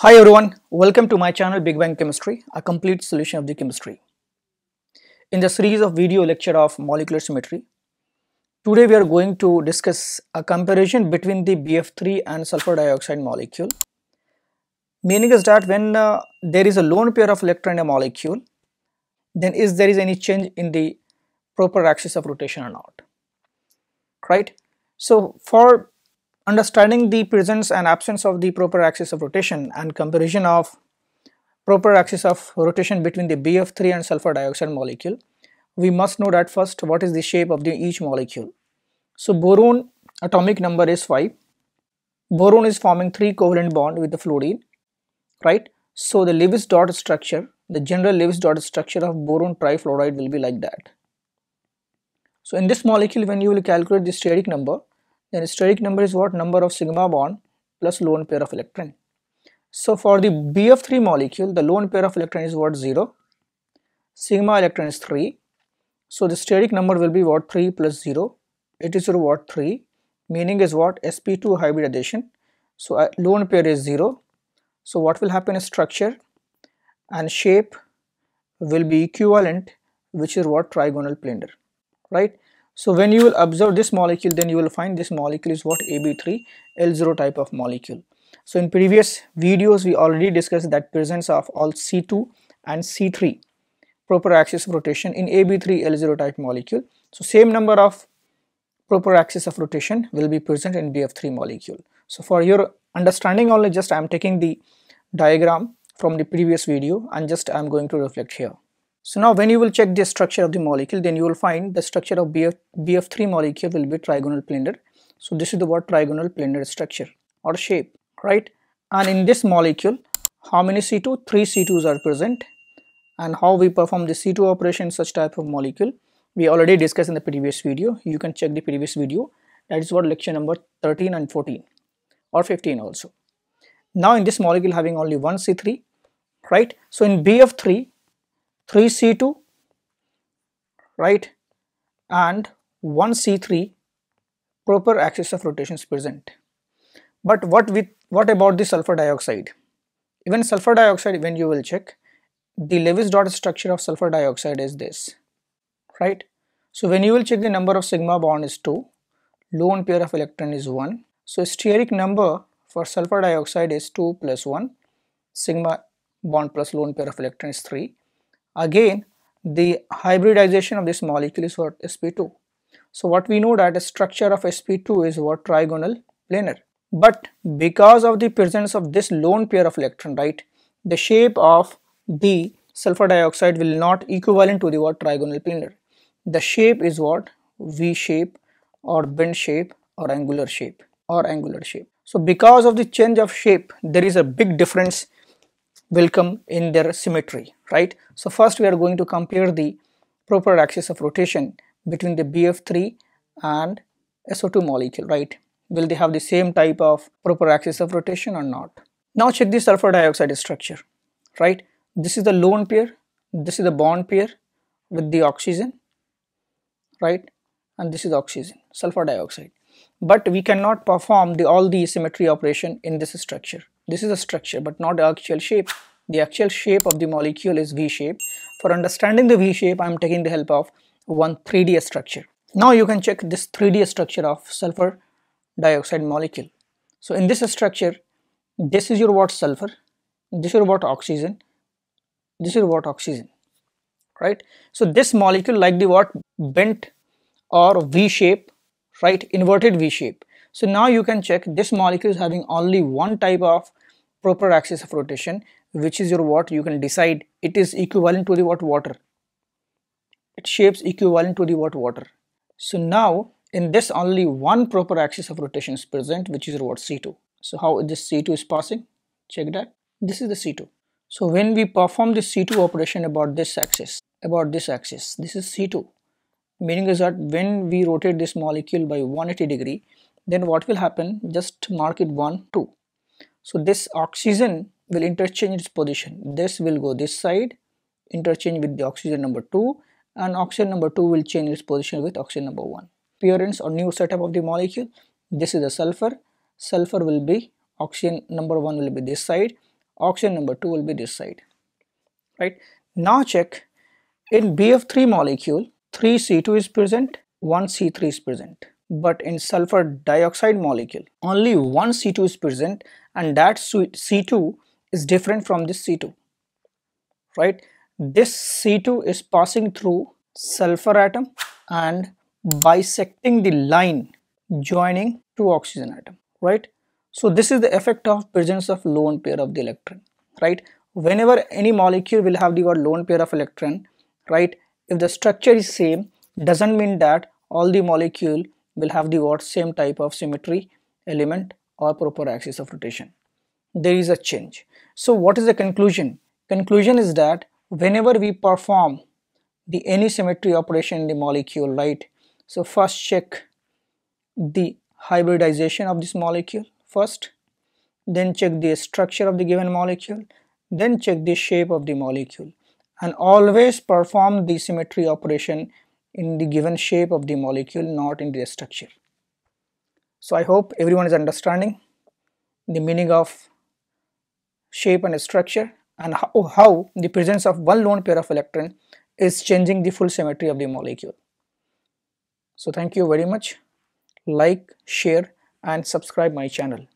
Hi everyone, welcome to my channel Big Bang Chemistry, a complete solution of the chemistry. In the series of video lecture of molecular symmetry, today we are going to discuss a comparison between the BF3 and sulfur dioxide molecule. Meaning is that when uh, there is a lone pair of electron in a molecule, then is there is any change in the proper axis of rotation or not, right? So for understanding the presence and absence of the proper axis of rotation and comparison of proper axis of rotation between the BF3 and sulfur dioxide molecule, we must know that first what is the shape of the each molecule. So boron atomic number is 5. Boron is forming 3 covalent bond with the fluorine, right? So the Lewis dot structure, the general Lewis dot structure of boron trifluoride will be like that. So in this molecule when you will calculate the steric number, then steric number is what? Number of sigma bond plus lone pair of electron. So for the BF3 molecule, the lone pair of electron is what? 0. Sigma electron is 3. So the steric number will be what? 3 plus 0. It is what? 3. Meaning is what? sp2 hybridization. So uh, lone pair is 0. So what will happen is structure and shape will be equivalent which is what? Trigonal planar. Right. So when you will observe this molecule, then you will find this molecule is what AB3 L0 type of molecule. So in previous videos, we already discussed that presence of all C2 and C3 proper axis of rotation in AB3 L0 type molecule. So same number of proper axis of rotation will be present in BF3 molecule. So for your understanding only just I am taking the diagram from the previous video and just I am going to reflect here. So now when you will check the structure of the molecule, then you will find the structure of BF, BF3 molecule will be trigonal planar. So this is the word trigonal planar structure or shape, right? And in this molecule, how many C2? Three C2s are present. And how we perform the C2 operation such type of molecule, we already discussed in the previous video. You can check the previous video. That is what lecture number 13 and 14 or 15 also. Now in this molecule having only one C3, right? So in BF3, 3c2 right and 1c3 proper axis of rotation is present but what with what about the sulfur dioxide even sulfur dioxide when you will check the Lewis dot structure of sulfur dioxide is this right so when you will check the number of sigma bond is 2 lone pair of electron is 1 so steric number for sulfur dioxide is 2 plus 1 sigma bond plus lone pair of electron is 3 Again, the hybridization of this molecule is what sp2. So what we know that the structure of sp2 is what trigonal planar. But because of the presence of this lone pair of electron, right, the shape of the sulfur dioxide will not equivalent to the what trigonal planar. The shape is what V shape or bend shape or angular shape or angular shape. So because of the change of shape, there is a big difference will come in their symmetry, right? So first we are going to compare the proper axis of rotation between the BF3 and SO2 molecule, right? Will they have the same type of proper axis of rotation or not? Now check the sulfur dioxide structure, right? This is the lone pair, this is the bond pair with the oxygen, right? And this is oxygen, sulfur dioxide. But we cannot perform the all the symmetry operation in this structure this is a structure but not the actual shape. The actual shape of the molecule is V-shape. For understanding the V-shape, I am taking the help of one 3D structure. Now you can check this 3D structure of sulfur dioxide molecule. So in this structure, this is your what sulfur, this is what oxygen, this is what oxygen, right? So this molecule like the what bent or V shape, right? Inverted V shape. So now you can check this molecule is having only one type of proper axis of rotation which is your what you can decide it is equivalent to the what water it shapes equivalent to the what water so now in this only one proper axis of rotation is present which is your what c2 so how this c2 is passing check that this is the c2 so when we perform the c2 operation about this axis about this axis this is c2 meaning is that when we rotate this molecule by 180 degree then what will happen just mark it 1 2 so this oxygen will interchange its position. This will go this side, interchange with the oxygen number 2 and oxygen number 2 will change its position with oxygen number 1. Appearance or new setup of the molecule, this is the sulfur, sulfur will be oxygen number 1 will be this side, oxygen number 2 will be this side, right. Now check in BF3 molecule, 3C2 is present, 1C3 is present but in sulfur dioxide molecule only one C2 is present and that C2 is different from this C2 right this C2 is passing through sulfur atom and bisecting the line joining two oxygen atom right so this is the effect of presence of lone pair of the electron right whenever any molecule will have the word lone pair of electron right if the structure is same doesn't mean that all the molecule will have the what same type of symmetry element or proper axis of rotation. There is a change. So what is the conclusion? Conclusion is that whenever we perform the any symmetry operation in the molecule, right? So first check the hybridization of this molecule first, then check the structure of the given molecule, then check the shape of the molecule and always perform the symmetry operation in the given shape of the molecule not in the structure. So I hope everyone is understanding the meaning of shape and structure and how, oh, how the presence of one lone pair of electron is changing the full symmetry of the molecule. So thank you very much. Like, share and subscribe my channel.